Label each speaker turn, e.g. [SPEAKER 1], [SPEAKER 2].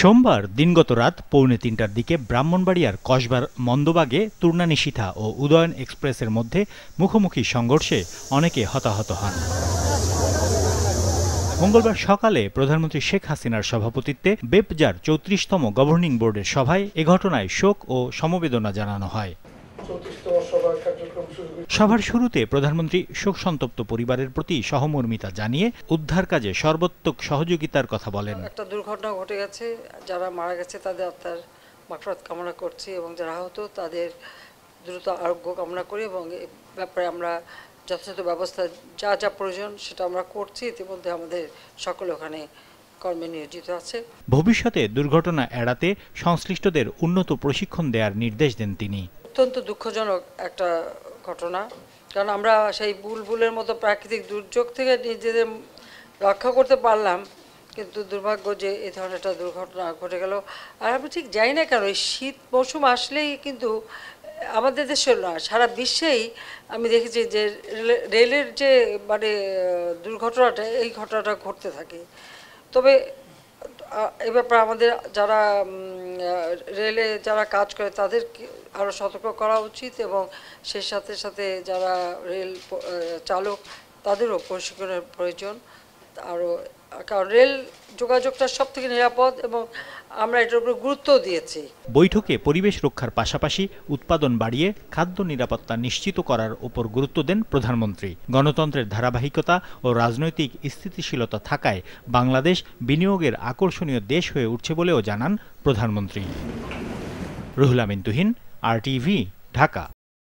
[SPEAKER 1] সোমবার দিনগত রাত পৌনে তিনটার দিকে ব্রাহ্মণবাড়িয়ার কসবার মন্দবাগে তুর্নানিশিথা ও উদয়ন এক্সপ্রেসের মধ্যে মুখোমুখি সংঘর্ষে অনেকে হতাহত হন মঙ্গলবার সকালে প্রধানমন্ত্রী শেখ হাসিনার সভাপতিত্বে বেপজার চৌত্রিশতম গভর্নিং বোর্ডের সভায় এ ঘটনায় শোক ও সমবেদনা জানানো হয় সভার শুরুতে প্রধানমন্ত্রী শোকসন্তপ্ত পরিবারের প্রতি সহমর্মিতা জানিয়ে উদ্ধার কাজে সর্বাত্মক সহযোগিতার কথা বলেন একটা
[SPEAKER 2] দুর্ঘটনা ঘটে গেছে যারা মারা গেছে তাদের আত্মার মাকফরাত কামনা করছি এবং যারা আহত তাদের দ্রুত আরোগ্য কামনা করি এবং এ ব্যাপারে আমরা যথাযথ ব্যবস্থা যা যা প্রয়োজন সেটা আমরা করছি ইতিমধ্যে আমাদের সকল ওখানে কর্মে নিয়োজিত আছে
[SPEAKER 1] ভবিষ্যতে দুর্ঘটনা এড়াতে সংশ্লিষ্টদের উন্নত প্রশিক্ষণ দেওয়ার নির্দেশ দেন তিনি
[SPEAKER 2] অত্যন্ত দুঃখজনক একটা ঘটনা কারণ আমরা সেই বুলবুলের মতো প্রাকৃতিক দুর্যোগ থেকে নিজেদের রক্ষা করতে পারলাম কিন্তু দুর্ভাগ্য যে এই ধরনের একটা দুর্ঘটনা ঘটে গেল আর আমি ঠিক যাই না কেন এই শীত মৌসুম আসলেই কিন্তু আমাদের দেশের না সারা বিশ্বেই আমি দেখেছি যে রেলের যে মানে দুর্ঘটনাটা এই ঘটনাটা ঘটতে থাকে তবে এ ব্যাপারে আমাদের যারা রেলে যারা কাজ করে তাদের আরও সতর্ক করা উচিত এবং সে সাথে সাথে যারা রেল চালক তাদেরও প্রশিক্ষণের প্রয়োজন আরও কারণ রেল যোগাযোগটা সব থেকে নিরাপদ এবং আমরা এটার উপরে গুরুত্ব দিয়েছি
[SPEAKER 1] বৈঠকে পরিবেশ রক্ষার পাশাপাশি উৎপাদন বাড়িয়ে খাদ্য নিরাপত্তা নিশ্চিত করার উপর গুরুত্ব দেন প্রধানমন্ত্রী গণতন্ত্রের ধারাবাহিকতা ও রাজনৈতিক স্থিতিশীলতা থাকায় বাংলাদেশ বিনিয়োগের আকর্ষণীয় দেশ হয়ে উঠছে বলেও জানান প্রধানমন্ত্রী রুহুল আমিন তুহিন আর ঢাকা